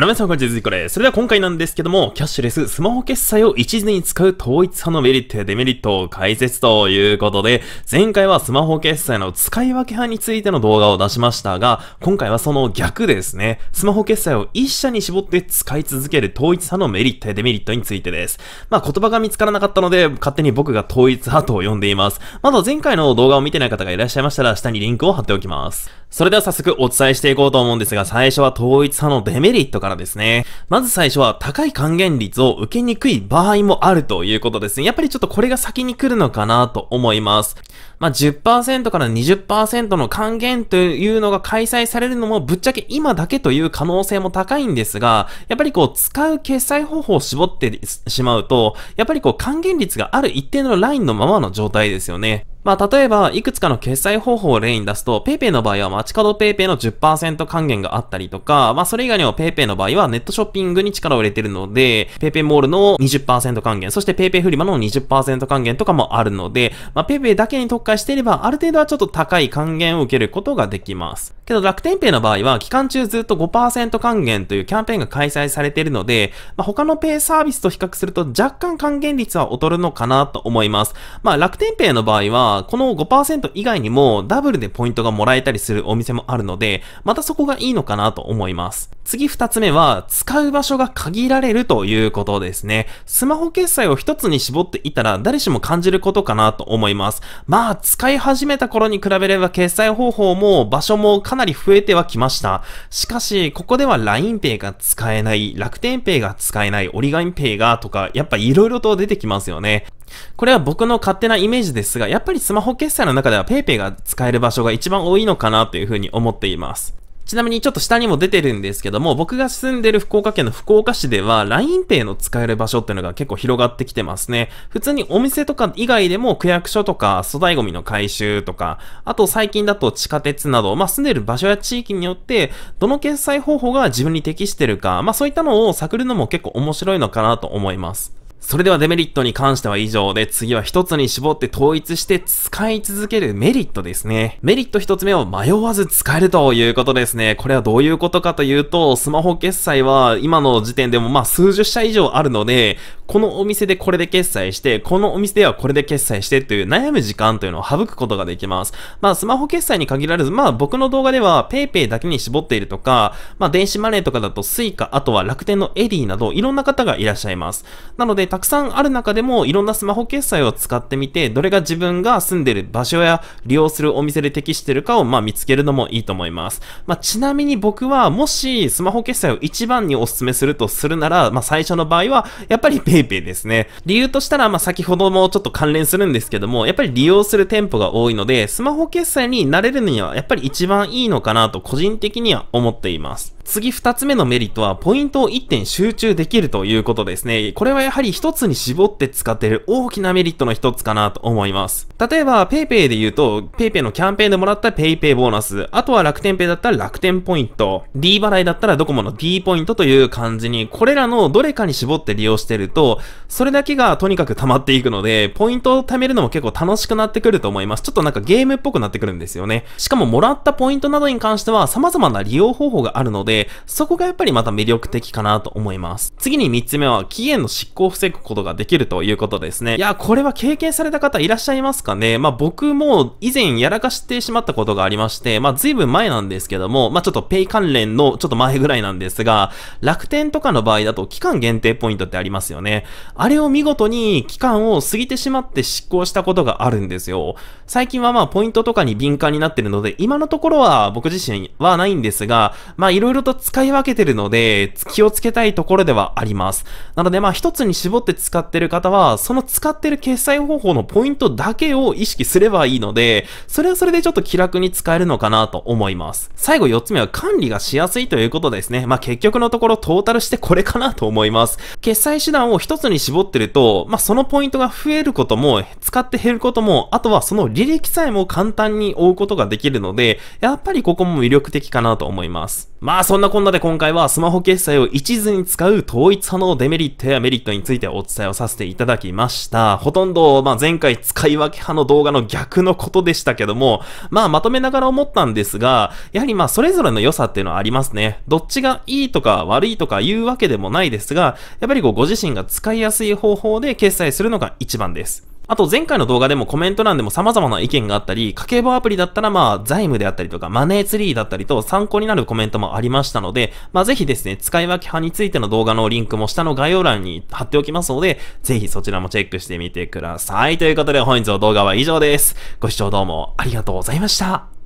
あら皆さんこんにちは、これ。それでは今回なんですけども、キャッシュレススマホ決済を一時に使う統一派のメリットやデメリットを解説ということで、前回はスマホ決済の使い分け派についての動画を出しましたが、今回はその逆ですね、スマホ決済を一社に絞って使い続ける統一派のメリットやデメリットについてです。まあ言葉が見つからなかったので、勝手に僕が統一派と呼んでいます。まだ前回の動画を見てない方がいらっしゃいましたら、下にリンクを貼っておきます。それでは早速お伝えしていこうと思うんですが、最初は統一派のデメリットからですね。まず最初は高い還元率を受けにくい場合もあるということですね。やっぱりちょっとこれが先に来るのかなと思います。まあ、10%から20%の還元というのが開催されるのもぶっちゃけ今だけという可能性も高いんですが、やっぱりこう使う決済方法を絞ってしまうと、やっぱりこう還元率がある一定のラインのままの状態ですよね。まあ、例えば、いくつかの決済方法を例に出すと、PayPay の場合は街角 PayPay の10%還元があったりとか、まあ、それ以外にも PayPay の場合はネットショッピングに力を入れてるので、PayPay モールの20%還元、そして PayPay フリマの20%還元とかもあるので、まあ、PayPay だけに特化していれば、ある程度はちょっと高い還元を受けることができます。けど、楽天 Pay の場合は、期間中ずっと5%還元というキャンペーンが開催されているので、まあ、他の Pay サービスと比較すると若干還元率は劣るのかなと思います。まあ、楽天 Pay の場合は、は、この5%以外にもダブルでポイントがもらえたりするお店もあるので、またそこがいいのかなと思います。次2つ目は、使う場所が限られるということですね。スマホ決済を1つに絞っていたら、誰しも感じることかなと思います。まあ、使い始めた頃に比べれば決済方法も場所もかなり増えてはきました。しかし、ここでは LINEPay が使えない、楽天 Pay が使えない、オリガイ p ペイがとか、やっぱ色々と出てきますよね。これは僕の勝手なイメージですが、やっぱりスマホ決済の中では PayPay が使える場所が一番多いのかなというふうに思っています。ちなみにちょっと下にも出てるんですけども、僕が住んでる福岡県の福岡市では、LINEPay の使える場所っていうのが結構広がってきてますね。普通にお店とか以外でも区役所とか粗大ゴミの回収とか、あと最近だと地下鉄など、まあ、住んでる場所や地域によって、どの決済方法が自分に適してるか、まあ、そういったのを探るのも結構面白いのかなと思います。それではデメリットに関しては以上で、次は一つに絞って統一して使い続けるメリットですね。メリット一つ目を迷わず使えるということですね。これはどういうことかというと、スマホ決済は今の時点でもまあ数十社以上あるので、このお店でこれで決済して、このお店ではこれで決済してという悩む時間というのを省くことができます。まあスマホ決済に限らず、まあ僕の動画では PayPay だけに絞っているとか、まあ電子マネーとかだと Suica、あとは楽天のエディなどいろんな方がいらっしゃいます。なのでたくさんある中でもいろんなスマホ決済を使ってみて、どれが自分が住んでる場所や利用するお店で適してるかをまあ見つけるのもいいと思います。まあ、ちなみに僕はもしスマホ決済を一番にお勧めするとするなら、まあ、最初の場合はやっぱり PayPay ですね。理由としたらまあ、先ほどもちょっと関連するんですけども、やっぱり利用する店舗が多いので、スマホ決済に慣れるにはやっぱり一番いいのかなと個人的には思っています。次2つ目のメリットは、ポイントを1点集中できるということですね。これはやはり1つに絞って使っている大きなメリットの1つかなと思います。例えば、PayPay で言うと、PayPay のキャンペーンでもらった PayPay ボーナス、あとは楽天ペイだったら楽天ポイント、D 払いだったらドコモの D ポイントという感じに、これらのどれかに絞って利用してると、それだけがとにかく溜まっていくので、ポイントを貯めるのも結構楽しくなってくると思います。ちょっとなんかゲームっぽくなってくるんですよね。しかももらったポイントなどに関しては様々な利用方法があるので、で、そこがやっぱりまた魅力的かなと思います。次に3つ目は、期限の執行を防ぐことができるということですね。いや、これは経験された方いらっしゃいますかねまあ僕も以前やらかしてしまったことがありまして、まあ随分前なんですけども、まあちょっとペイ関連のちょっと前ぐらいなんですが、楽天とかの場合だと期間限定ポイントってありますよね。あれを見事に期間を過ぎてしまって執行したことがあるんですよ。最近はまあポイントとかに敏感になってるので、今のところは僕自身はないんですが、まいろいろ々と使い分けてるので、気をつけたいところではあります。なのでまあ一つに絞って使ってる方は、その使ってる決済方法のポイントだけを意識すればいいので、それはそれでちょっと気楽に使えるのかなと思います。最後4つ目は管理がしやすいということですね。まあ結局のところトータルしてこれかなと思います。決済手段を一つに絞ってると、まあそのポイントが増えることも、使って減ることも、あとはその履歴さえも簡単に追うことができるので、やっぱりここも魅力的かなと思います。まあそんなこんなで今回はスマホ決済を一途に使う統一派のデメリットやメリットについてお伝えをさせていただきました。ほとんど、まあ前回使い分け派の動画の逆のことでしたけども、まあまとめながら思ったんですが、やはりまあそれぞれの良さっていうのはありますね。どっちがいいとか悪いとか言うわけでもないですが、やっぱりご自身が使いやすい方法で決済するのが一番です。あと前回の動画でもコメント欄でも様々な意見があったり、家計簿アプリだったらまあ財務であったりとかマネーツリーだったりと参考になるコメントもありましたので、まあぜひですね、使い分け派についての動画のリンクも下の概要欄に貼っておきますので、ぜひそちらもチェックしてみてください。ということで本日の動画は以上です。ご視聴どうもありがとうございました。